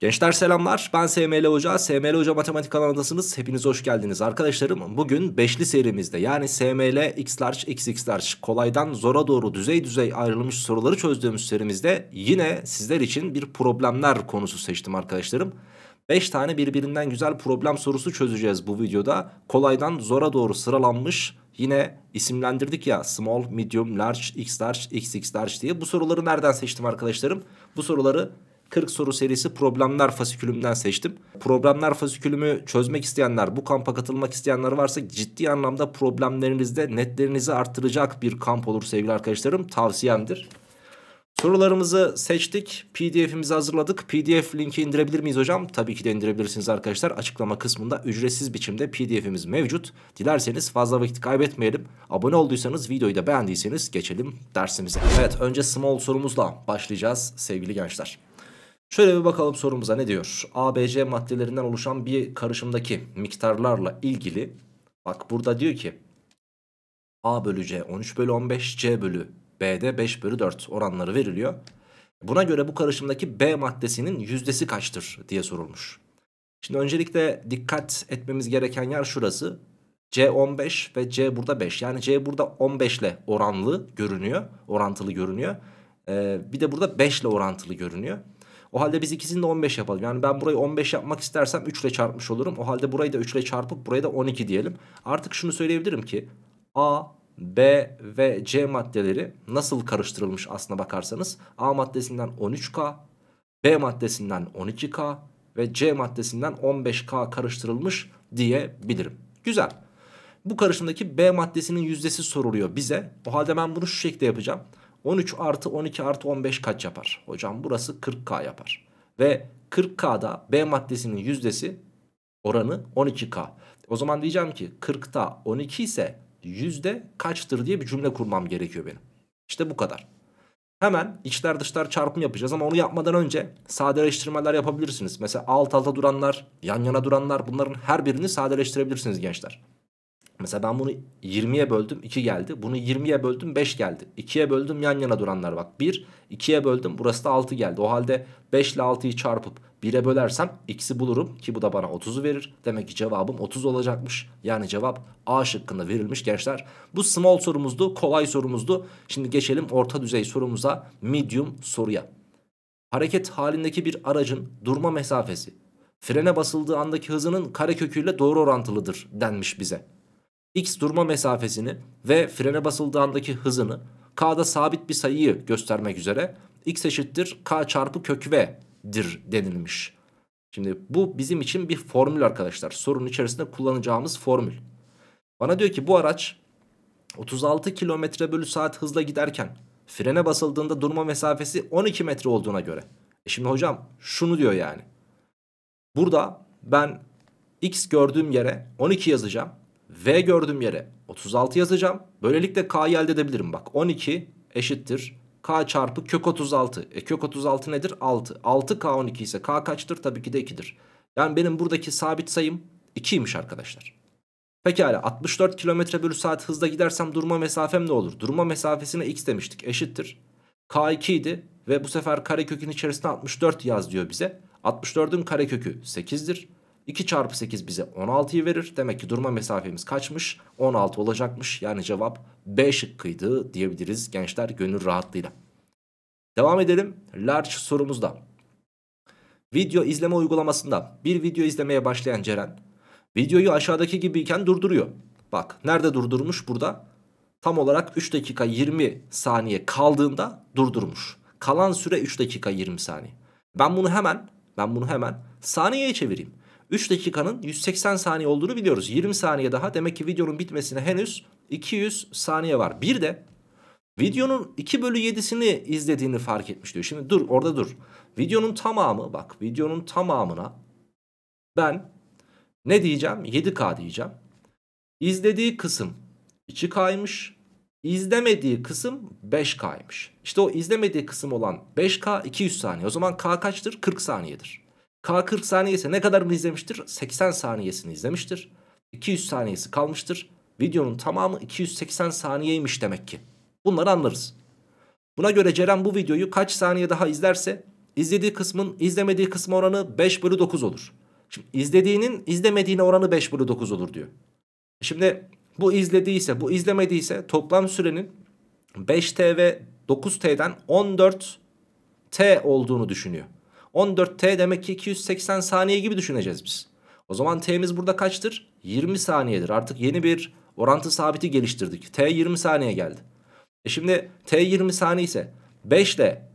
Gençler selamlar ben SML Hoca, SML Hoca Matematik kanalındasınız. Hepiniz hoş geldiniz arkadaşlarım. Bugün beşli serimizde yani SML X large X X large kolaydan zora doğru düzey düzey ayrılmış soruları çözdüğümüz serimizde yine sizler için bir problemler konusu seçtim arkadaşlarım. 5 tane birbirinden güzel problem sorusu çözeceğiz bu videoda. Kolaydan zora doğru sıralanmış yine isimlendirdik ya small, medium, large, x large, x x large diye. Bu soruları nereden seçtim arkadaşlarım? Bu soruları 40 soru serisi problemler fasikülümden seçtim. Problemler fasikülümü çözmek isteyenler, bu kampa katılmak isteyenler varsa ciddi anlamda problemlerinizde netlerinizi arttıracak bir kamp olur sevgili arkadaşlarım. Tavsiyemdir. Sorularımızı seçtik. PDF'imizi hazırladık. PDF linki indirebilir miyiz hocam? Tabii ki de indirebilirsiniz arkadaşlar. Açıklama kısmında ücretsiz biçimde PDF'imiz mevcut. Dilerseniz fazla vakit kaybetmeyelim. Abone olduysanız, videoyu da beğendiyseniz geçelim dersimize. Evet, önce small sorumuzla başlayacağız sevgili gençler. Şöyle bir bakalım sorumuza ne diyor? ABC maddelerinden oluşan bir karışımdaki miktarlarla ilgili bak burada diyor ki A bölü C 13 bölü 15 C bölü B'de 5 bölü 4 oranları veriliyor. Buna göre bu karışımdaki B maddesinin yüzdesi kaçtır diye sorulmuş. Şimdi öncelikle dikkat etmemiz gereken yer şurası. C 15 ve C burada 5. Yani C burada 15 ile oranlı görünüyor. Orantılı görünüyor. Ee, bir de burada 5 ile orantılı görünüyor. O halde biz ikisini de 15 yapalım. Yani ben burayı 15 yapmak istersem 3 ile çarpmış olurum. O halde burayı da 3 ile çarpıp buraya da 12 diyelim. Artık şunu söyleyebilirim ki A, B ve C maddeleri nasıl karıştırılmış aslına bakarsanız. A maddesinden 13K, B maddesinden 12K ve C maddesinden 15K karıştırılmış diyebilirim. Güzel. Bu karışımdaki B maddesinin yüzdesi soruluyor bize. O halde ben bunu şu şekilde yapacağım. 13 artı 12 artı 15 kaç yapar? Hocam burası 40K yapar. Ve 40K'da B maddesinin yüzdesi oranı 12K. O zaman diyeceğim ki 40'ta 12 ise yüzde kaçtır diye bir cümle kurmam gerekiyor benim. İşte bu kadar. Hemen içler dışlar çarpım yapacağız ama onu yapmadan önce sadeleştirmeler yapabilirsiniz. Mesela alt alta duranlar, yan yana duranlar bunların her birini sadeleştirebilirsiniz gençler. Mesela ben bunu 20'ye böldüm 2 geldi. Bunu 20'ye böldüm 5 geldi. 2'ye böldüm yan yana duranlar bak 1. 2'ye böldüm burası da 6 geldi. O halde 5 ile 6'yı çarpıp 1'e bölersem x'i bulurum ki bu da bana 30'u verir. Demek ki cevabım 30 olacakmış. Yani cevap A şıkkında verilmiş gençler. Bu small sorumuzdu kolay sorumuzdu. Şimdi geçelim orta düzey sorumuza medium soruya. Hareket halindeki bir aracın durma mesafesi frene basıldığı andaki hızının kareköküyle doğru orantılıdır denmiş bize x durma mesafesini ve frene basıldığındaki hızını k'da sabit bir sayıyı göstermek üzere x eşittir k çarpı kök v'dir denilmiş. Şimdi bu bizim için bir formül arkadaşlar. Sorunun içerisinde kullanacağımız formül. Bana diyor ki bu araç 36 km bölü saat hızla giderken frene basıldığında durma mesafesi 12 metre olduğuna göre. E şimdi hocam şunu diyor yani. Burada ben x gördüğüm yere 12 yazacağım. V gördüğüm yere 36 yazacağım. Böylelikle K'yı elde edebilirim. Bak 12 eşittir K çarpı kök 36. E kök 36 nedir? 6. 6K 12 ise K kaçtır? Tabii ki de 2'dir. Yani benim buradaki sabit sayım 2'ymiş arkadaşlar. Pekala 64 km bölü saat hızla gidersem durma mesafem ne olur? Durma mesafesine x demiştik eşittir. K2 idi ve bu sefer karekökün içerisinde 64 yaz diyor bize. 64'ün karekökü 8'dir. 2 çarpı 8 bize 16'yı verir. Demek ki durma mesafemiz kaçmış? 16 olacakmış. Yani cevap B şıkkıydı diyebiliriz gençler gönül rahatlığıyla. Devam edelim. Large sorumuzda. Video izleme uygulamasında bir video izlemeye başlayan Ceren videoyu aşağıdaki gibiyken durduruyor. Bak nerede durdurmuş burada? Tam olarak 3 dakika 20 saniye kaldığında durdurmuş. Kalan süre 3 dakika 20 saniye. Ben bunu hemen ben bunu hemen saniyeye çevireyim. 3 dakikanın 180 saniye olduğunu biliyoruz. 20 saniye daha demek ki videonun bitmesine henüz 200 saniye var. Bir de videonun 2 bölü 7'sini izlediğini fark etmiş diyor. Şimdi dur orada dur. Videonun tamamı bak videonun tamamına ben ne diyeceğim? 7K diyeceğim. İzlediği kısım 2K'ymış. İzlemediği kısım 5K'ymış. İşte o izlemediği kısım olan 5K 200 saniye. O zaman K kaçtır? 40 saniyedir. K 40 saniyesi ise ne kadarını izlemiştir? 80 saniyesini izlemiştir. 200 saniyesi kalmıştır. Videonun tamamı 280 saniyeymiş demek ki. Bunları anlarız. Buna göre Ceren bu videoyu kaç saniye daha izlerse izlediği kısmın izlemediği kısmı oranı 5 bölü 9 olur. Şimdi izlediğinin izlemediğine oranı 5 bölü 9 olur diyor. Şimdi bu izlediyse bu izlemediyse toplam sürenin 5T ve 9T'den 14T olduğunu düşünüyor. 14t demek ki 280 saniye gibi düşüneceğiz biz. O zaman t'miz burada kaçtır? 20 saniyedir. Artık yeni bir orantı sabiti geliştirdik. t 20 saniye geldi. E şimdi t 20 saniye ise 5 ile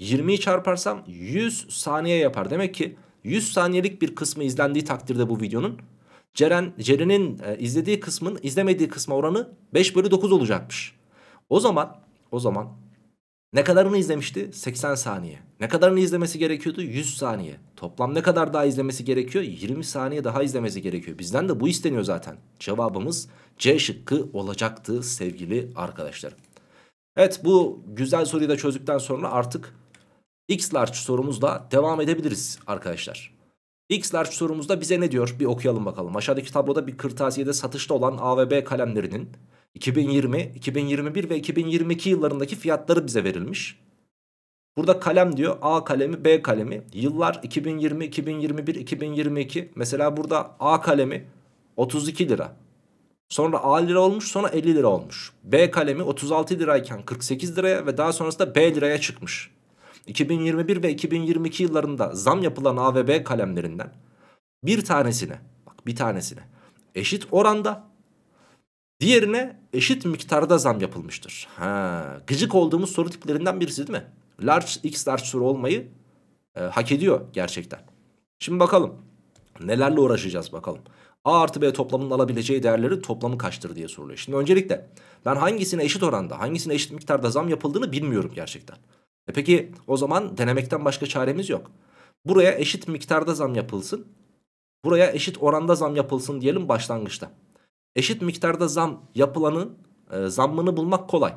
20'yi çarparsam 100 saniye yapar. Demek ki 100 saniyelik bir kısmı izlendiği takdirde bu videonun Ceren Ceren'in e, izlediği kısmın izlemediği kısma oranı 5 bölü 9 olacakmış. O zaman o zaman ne kadarını izlemişti? 80 saniye. Ne kadarını izlemesi gerekiyordu? 100 saniye. Toplam ne kadar daha izlemesi gerekiyor? 20 saniye daha izlemesi gerekiyor. Bizden de bu isteniyor zaten. Cevabımız C şıkkı olacaktı sevgili arkadaşlarım. Evet bu güzel soruyu da çözdükten sonra artık X large sorumuzla devam edebiliriz arkadaşlar. X large sorumuzda bize ne diyor? Bir okuyalım bakalım. Aşağıdaki tabloda bir kırtasiyede satışta olan A ve B kalemlerinin 2020, 2021 ve 2022 yıllarındaki fiyatları bize verilmiş. Burada kalem diyor A kalemi B kalemi yıllar 2020 2021 2022 mesela burada A kalemi 32 lira sonra A lira olmuş sonra 50 lira olmuş B kalemi 36 lirayken 48 liraya ve daha sonrasında B liraya çıkmış 2021 ve 2022 yıllarında zam yapılan A ve B kalemlerinden bir tanesine bak bir tanesine eşit oranda Diğerine eşit miktarda zam yapılmıştır. Ha, gıcık olduğumuz soru tiplerinden birisi değil mi? Large x large soru olmayı e, hak ediyor gerçekten. Şimdi bakalım. Nelerle uğraşacağız bakalım. A artı B toplamının alabileceği değerleri toplamı kaçtır diye soruluyor. Şimdi öncelikle ben hangisine eşit oranda, hangisine eşit miktarda zam yapıldığını bilmiyorum gerçekten. E peki o zaman denemekten başka çaremiz yok. Buraya eşit miktarda zam yapılsın. Buraya eşit oranda zam yapılsın diyelim başlangıçta. Eşit miktarda zam yapılanın e, zammını bulmak kolay.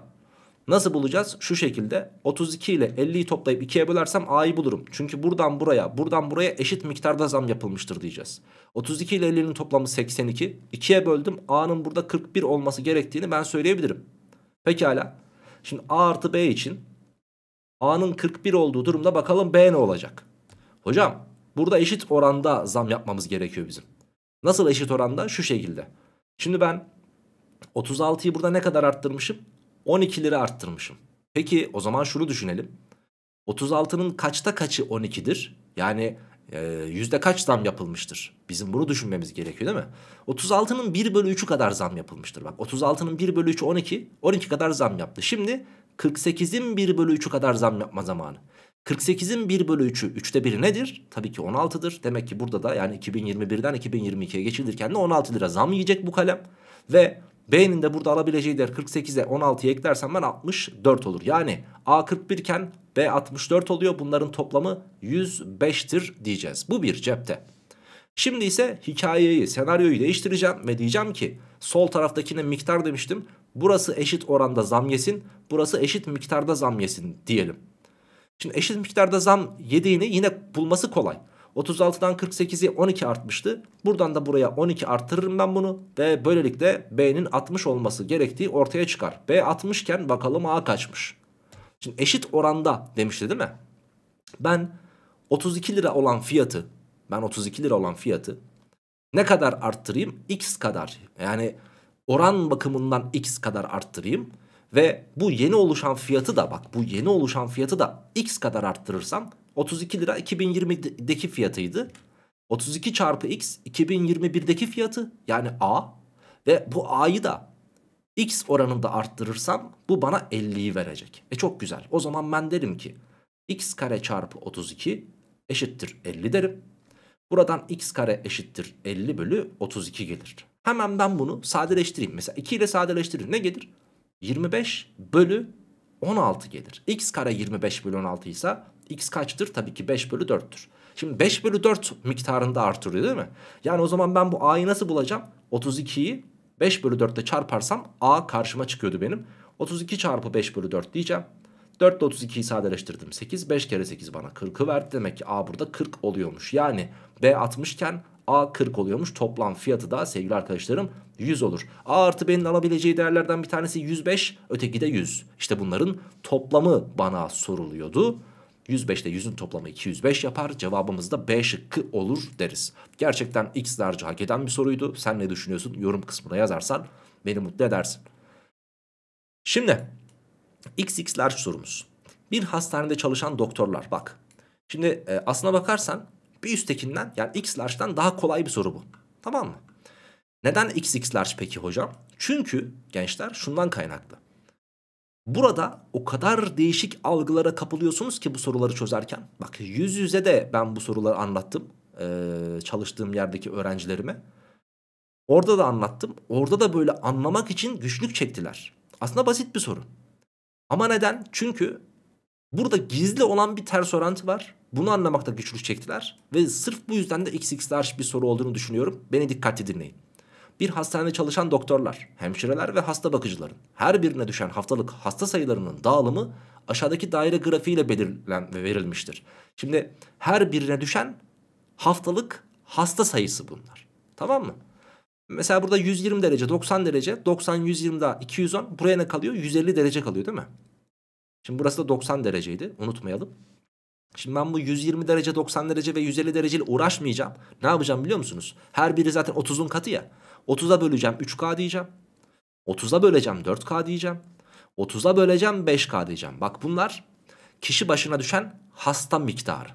Nasıl bulacağız? Şu şekilde 32 ile 50'yi toplayıp 2'ye bölersem A'yı bulurum. Çünkü buradan buraya buradan buraya eşit miktarda zam yapılmıştır diyeceğiz. 32 ile 50'nin toplamı 82. 2'ye böldüm A'nın burada 41 olması gerektiğini ben söyleyebilirim. Pekala. Şimdi A artı B için A'nın 41 olduğu durumda bakalım B ne olacak? Hocam burada eşit oranda zam yapmamız gerekiyor bizim. Nasıl eşit oranda? Şu şekilde. Şimdi ben 36'yı burada ne kadar arttırmışım? 12 lira arttırmışım. Peki o zaman şunu düşünelim. 36'nın kaçta kaçı 12'dir? Yani e, yüzde kaç zam yapılmıştır? Bizim bunu düşünmemiz gerekiyor değil mi? 36'nın 1 bölü 3'ü kadar zam yapılmıştır. Bak 36'nın 1 bölü 3'ü 12, 12 kadar zam yaptı. Şimdi 48'in 1 bölü 3'ü kadar zam yapma zamanı. 48'in 1 bölü 3'ü 3'te 1'i nedir? Tabii ki 16'dır. Demek ki burada da yani 2021'den 2022'ye geçilirken de 16 lira zam yiyecek bu kalem. Ve B'nin de burada alabileceği değer 48'e 16'yı eklersem ben 64 olur. Yani A 41 iken B 64 oluyor. Bunların toplamı 105'tir diyeceğiz. Bu bir cepte. Şimdi ise hikayeyi, senaryoyu değiştireceğim ve diyeceğim ki sol taraftakine miktar demiştim. Burası eşit oranda zam yesin, burası eşit miktarda zam yesin diyelim. Şimdi eşit miktarda zam yediğini yine bulması kolay. 36'dan 48'i 12 artmıştı. Buradan da buraya 12 arttırırım ben bunu. Ve böylelikle B'nin 60 olması gerektiği ortaya çıkar. B 60 iken bakalım A kaçmış. Şimdi eşit oranda demişti değil mi? Ben 32 lira olan fiyatı ben 32 lira olan fiyatı ne kadar arttırayım? X kadar. Yani oran bakımından X kadar arttırayım. Ve bu yeni oluşan fiyatı da bak bu yeni oluşan fiyatı da x kadar arttırırsam 32 lira 2020'deki fiyatıydı. 32 çarpı x 2021'deki fiyatı yani a ve bu a'yı da x oranında arttırırsam bu bana 50'yi verecek. E çok güzel o zaman ben derim ki x kare çarpı 32 eşittir 50 derim. Buradan x kare eşittir 50 bölü 32 gelir. Hemen ben bunu sadeleştireyim. Mesela 2 ile sadeleştirir ne gelir? 25 bölü 16 gelir. X kare 25 bölü 16 ise x kaçtır? Tabii ki 5 bölü 4'tür. Şimdi 5 bölü 4 miktarında artırıyor değil mi? Yani o zaman ben bu a'yı nasıl bulacağım? 32'yi 5 bölü 4 çarparsam a karşıma çıkıyordu benim. 32 çarpı 5 bölü 4 diyeceğim. 4 ile 32'yi sadeleştirdim 8. 5 kere 8 bana 40'ı verdi. Demek ki A burada 40 oluyormuş. Yani B 60 iken A 40 oluyormuş. Toplam fiyatı da sevgili arkadaşlarım 100 olur. A artı B'nin alabileceği değerlerden bir tanesi 105 öteki de 100. İşte bunların toplamı bana soruluyordu. 105 ile 100'ün toplamı 205 yapar. Cevabımız da B şıkkı olur deriz. Gerçekten X harcı hak eden bir soruydu. Sen ne düşünüyorsun? Yorum kısmına yazarsan beni mutlu edersin. Şimdi X X large sorumuz. Bir hastanede çalışan doktorlar bak. Şimdi e, aslına bakarsan bir üsttekinden yani X large'dan daha kolay bir soru bu. Tamam mı? Neden XX large peki hocam? Çünkü gençler şundan kaynaklı. Burada o kadar değişik algılara kapılıyorsunuz ki bu soruları çözerken. Bak yüz yüze de ben bu soruları anlattım ee, çalıştığım yerdeki öğrencilerime. Orada da anlattım. Orada da böyle anlamak için güçlük çektiler. Aslında basit bir soru. Ama neden? Çünkü burada gizli olan bir ters orantı var. Bunu anlamakta güçlük çektiler. Ve sırf bu yüzden de XX'ler bir soru olduğunu düşünüyorum. Beni dikkatli dinleyin bir hastanede çalışan doktorlar, hemşireler ve hasta bakıcıların her birine düşen haftalık hasta sayılarının dağılımı aşağıdaki daire grafiğiyle belirlen ve verilmiştir. Şimdi her birine düşen haftalık hasta sayısı bunlar. Tamam mı? Mesela burada 120 derece, 90 derece, 90, 120 daha 210. Buraya ne kalıyor? 150 derece kalıyor değil mi? Şimdi burası da 90 dereceydi. Unutmayalım. Şimdi ben bu 120 derece, 90 derece ve 150 dereceyle uğraşmayacağım. Ne yapacağım biliyor musunuz? Her biri zaten 30'un katı ya. 30'a böleceğim 3K diyeceğim. 30'a böleceğim 4K diyeceğim. 30'a böleceğim 5K diyeceğim. Bak bunlar kişi başına düşen hasta miktarı.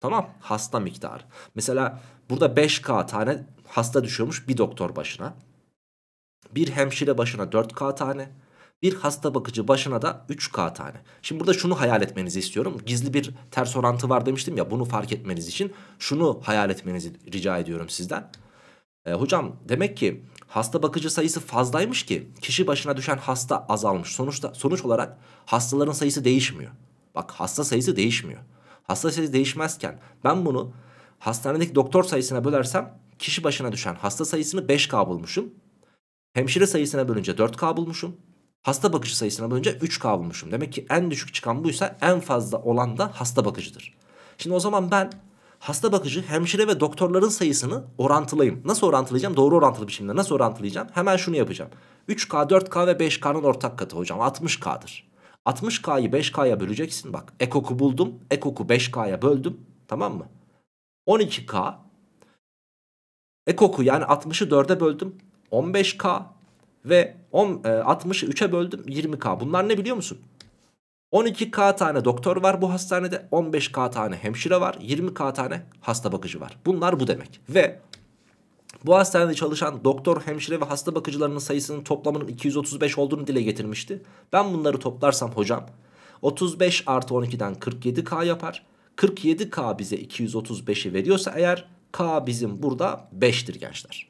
Tamam hasta miktarı. Mesela burada 5K tane hasta düşüyormuş bir doktor başına. Bir hemşire başına 4K tane. Bir hasta bakıcı başına da 3K tane. Şimdi burada şunu hayal etmenizi istiyorum. Gizli bir ters orantı var demiştim ya bunu fark etmeniz için şunu hayal etmenizi rica ediyorum sizden. E, hocam demek ki hasta bakıcı sayısı fazlaymış ki kişi başına düşen hasta azalmış. Sonuçta sonuç olarak hastaların sayısı değişmiyor. Bak hasta sayısı değişmiyor. Hasta sayısı değişmezken ben bunu hastanedeki doktor sayısına bölersem kişi başına düşen hasta sayısını 5K bulmuşum. Hemşire sayısına bölünce 4K bulmuşum. Hasta bakıcı sayısına bölünce 3K bulmuşum. Demek ki en düşük çıkan buysa en fazla olan da hasta bakıcıdır. Şimdi o zaman ben hasta bakıcı, hemşire ve doktorların sayısını orantılayayım. Nasıl orantılayacağım? Doğru orantılı biçimde nasıl orantılayacağım? Hemen şunu yapacağım. 3K, 4K ve 5K'nın ortak katı hocam 60K'dır. 60K'yı 5K'ya böleceksin bak. Ekoku buldum. Ekoku 5K'ya böldüm. Tamam mı? 12K. Ekoku yani 60'ı 4'e böldüm. 15K ve 10, 60'ı 3'e böldüm 20K. Bunlar ne biliyor musun? 12K tane doktor var bu hastanede. 15K tane hemşire var. 20K tane hasta bakıcı var. Bunlar bu demek. Ve bu hastanede çalışan doktor, hemşire ve hasta bakıcılarının sayısının toplamının 235 olduğunu dile getirmişti. Ben bunları toplarsam hocam 35 artı 12'den 47K yapar. 47K bize 235'i veriyorsa eğer K bizim burada 5'tir gençler.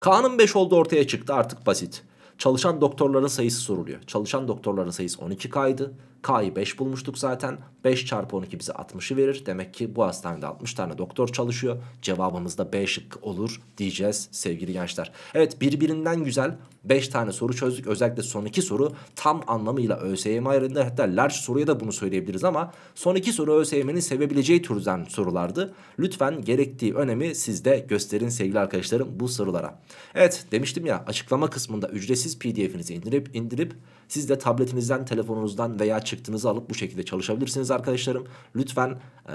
K'nın 5 olduğu ortaya çıktı artık basit. Çalışan doktorların sayısı soruluyor. Çalışan doktorların sayısı 12K'ydı. K'yı 5 bulmuştuk zaten. 5 çarpı 12 bize 60'ı verir. Demek ki bu hastanede 60 tane doktor çalışıyor. Cevabımız da B şıkkı olur diyeceğiz sevgili gençler. Evet birbirinden güzel 5 tane soru çözdük. Özellikle son iki soru tam anlamıyla ÖSYM ayarında Hatta large soruya da bunu söyleyebiliriz ama son iki soru ÖSYM'nin sevebileceği türden sorulardı. Lütfen gerektiği önemi siz de gösterin sevgili arkadaşlarım bu sorulara. Evet demiştim ya açıklama kısmında ücretsiz pdf'inizi indirip indirip siz de tabletinizden, telefonunuzdan veya çıktığınızı alıp bu şekilde çalışabilirsiniz arkadaşlarım. Lütfen e,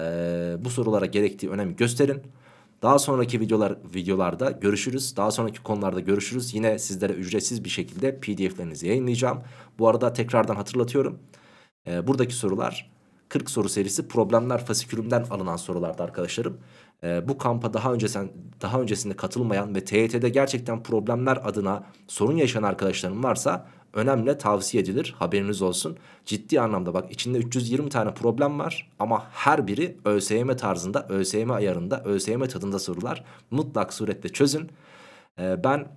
bu sorulara gerektiği önemi gösterin. Daha sonraki videolar videolarda görüşürüz. Daha sonraki konularda görüşürüz. Yine sizlere ücretsiz bir şekilde pdf'lerinizi yayınlayacağım. Bu arada tekrardan hatırlatıyorum. E, buradaki sorular 40 soru serisi problemler fasikülümden alınan sorulardı arkadaşlarım. E, bu kampa daha önce sen daha öncesinde katılmayan ve TYT'de gerçekten problemler adına sorun yaşayan arkadaşlarım varsa önemli tavsiye edilir haberiniz olsun. Ciddi anlamda bak içinde 320 tane problem var ama her biri ÖSYM tarzında, ÖSYM ayarında, ÖSYM tadında sorular mutlak surette çözün. Ee, ben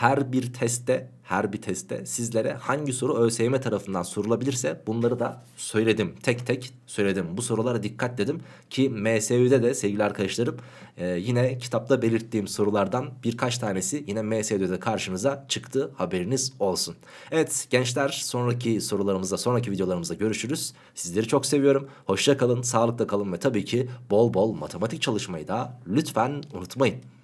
her bir testte her bir testte sizlere hangi soru ÖSYM tarafından sorulabilirse bunları da söyledim. Tek tek söyledim. Bu sorulara dikkat dedim ki MSÜ'de de sevgili arkadaşlarım e, yine kitapta belirttiğim sorulardan birkaç tanesi yine MSÜ'de karşınıza çıktı. Haberiniz olsun. Evet gençler sonraki sorularımızda sonraki videolarımızda görüşürüz. Sizleri çok seviyorum. Hoşça kalın, sağlıkla kalın ve tabii ki bol bol matematik çalışmayı da lütfen unutmayın.